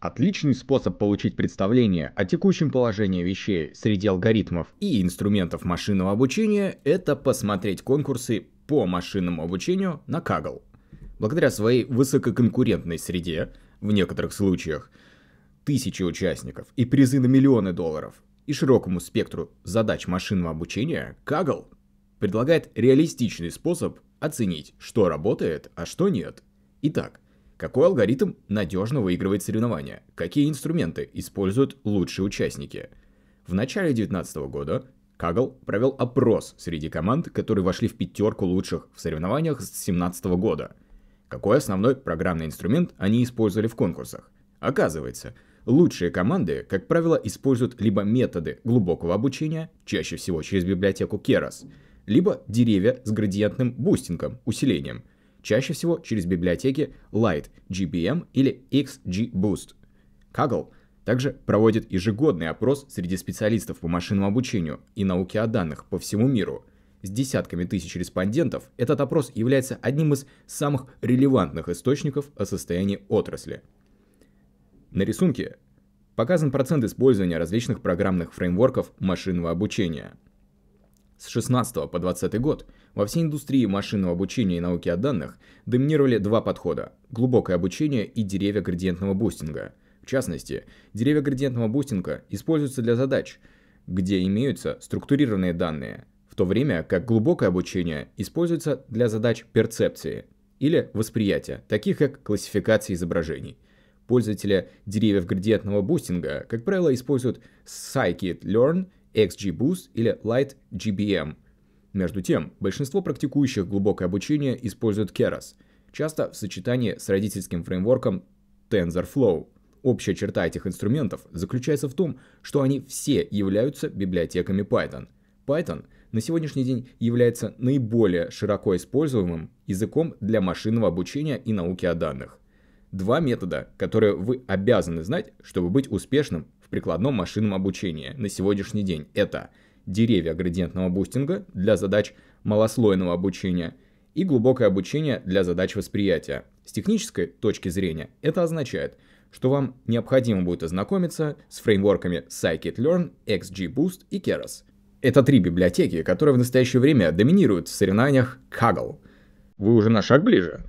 Отличный способ получить представление о текущем положении вещей среди алгоритмов и инструментов машинного обучения – это посмотреть конкурсы по машинному обучению на Kaggle. Благодаря своей высококонкурентной среде, в некоторых случаях, тысячи участников и призы на миллионы долларов и широкому спектру задач машинного обучения, Kaggle предлагает реалистичный способ оценить, что работает, а что нет. Итак, какой алгоритм надежно выигрывает соревнования? Какие инструменты используют лучшие участники? В начале 2019 года Кагл провел опрос среди команд, которые вошли в пятерку лучших в соревнованиях с 2017 года. Какой основной программный инструмент они использовали в конкурсах? Оказывается, лучшие команды, как правило, используют либо методы глубокого обучения, чаще всего через библиотеку Keras, либо деревья с градиентным бустингом, усилением – чаще всего через библиотеки Light, GBM или XGBoost. Kaggle также проводит ежегодный опрос среди специалистов по машинному обучению и науке о данных по всему миру. С десятками тысяч респондентов этот опрос является одним из самых релевантных источников о состоянии отрасли. На рисунке показан процент использования различных программных фреймворков машинного обучения – 16 по 20 год во всей индустрии машинного обучения и науки о данных доминировали два подхода – глубокое обучение и деревья градиентного бустинга. В частности, деревья градиентного бустинга используются для задач, где имеются структурированные данные, в то время как глубокое обучение используется для задач перцепции или восприятия, таких как классификация изображений. Пользователи деревьев градиентного бустинга, как правило, используют Scikit-learn XGBoost или Light GBM. Между тем, большинство практикующих глубокое обучение используют Keras, часто в сочетании с родительским фреймворком TensorFlow. Общая черта этих инструментов заключается в том, что они все являются библиотеками Python. Python на сегодняшний день является наиболее широко используемым языком для машинного обучения и науки о данных два метода, которые вы обязаны знать, чтобы быть успешным в прикладном машинном обучении на сегодняшний день. Это деревья градиентного бустинга для задач малослойного обучения и глубокое обучение для задач восприятия. С технической точки зрения это означает, что вам необходимо будет ознакомиться с фреймворками scikit-learn, xgboost и keras. Это три библиотеки, которые в настоящее время доминируют в соревнованиях Kaggle. Вы уже на шаг ближе.